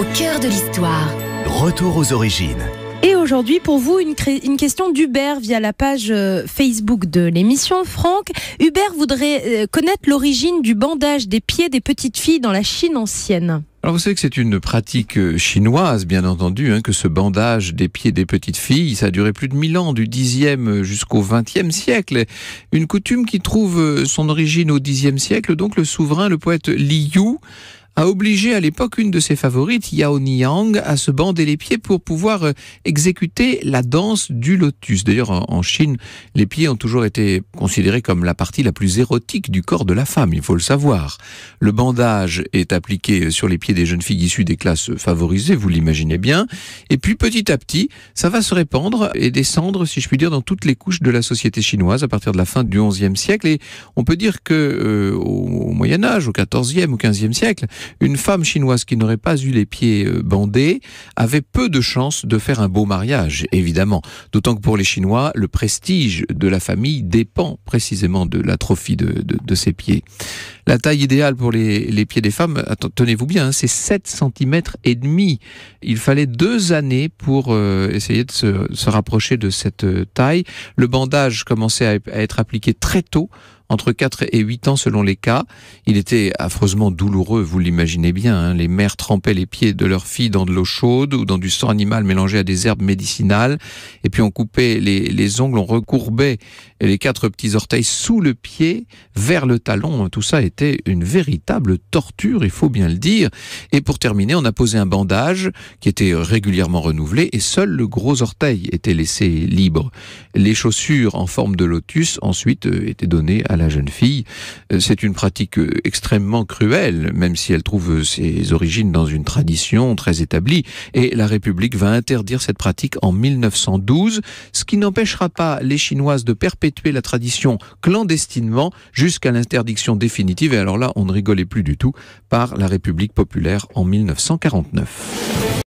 au cœur de l'histoire. Retour aux origines. Et aujourd'hui, pour vous, une, question d'Hubert via la page euh, Facebook de l'émission. Franck, Hubert voudrait euh, connaître l'origine du bandage des pieds des petites filles dans la Chine ancienne. Alors vous savez que c'est une pratique euh, chinoise, bien entendu, hein, que ce bandage des pieds des petites filles, ça a duré plus de 1000 ans, du 10e jusqu'au 20e siècle. Une coutume qui trouve son origine au 10e siècle, donc le souverain, le poète Liu. Yu, a obligé à l'époque une de ses favorites, Yao Niang, à se bander les pieds pour pouvoir euh, exécuter la danse du lotus. D'ailleurs, en Chine, les pieds ont toujours été considérés comme la partie la plus érotique du corps de la femme, il faut le savoir. Le bandage est appliqué sur les pieds des jeunes filles issues des classes favorisées, vous l'imaginez bien. Et puis, petit à petit, ça va se répandre et descendre, si je puis dire, dans toutes les couches de la société chinoise à partir de la fin du XIe siècle. Et on peut dire que euh, au Moyen Âge, au XIVe, au XVe siècle, une femme chinoise qui n'aurait pas eu les pieds euh, bandés avait peu de chances de faire un beau mariage, évidemment. D'autant que pour les Chinois, le prestige de la famille dépend précisément de l'atrophie de, de, de, ses pieds. La taille idéale pour les, les pieds des femmes, tenez-vous bien, hein, c'est 7 cm et demi. Il fallait deux années pour euh, essayer de se, se rapprocher de cette euh, taille. Le bandage commençait à être appliqué très tôt entre 4 et 8 ans selon les cas. Il était affreusement douloureux, vous l'imaginez bien. Hein. Les mères trempaient les pieds de leurs filles dans de l'eau chaude ou dans du sang animal mélangé à des herbes médicinales. Et puis on coupait les, ongles, on recourbait les quatre petits orteils sous le pied vers le talon. Tout ça était une véritable torture, il faut bien le dire. Et pour terminer, on a posé un bandage qui était régulièrement renouvelé et seul le gros orteil était laissé libre. Les chaussures en forme de lotus ensuite euh, étaient données à la jeune fille. Euh, c'est une pratique euh, extrêmement cruelle, même si elle trouve euh, ses origines dans une tradition très établie. Et la République va interdire cette pratique en 1912, ce qui n'empêchera pas les Chinoises de perpétuer la tradition clandestinement jusqu'à l'interdiction définitive. Et alors là, on ne rigolait plus du tout par la République populaire en 1949.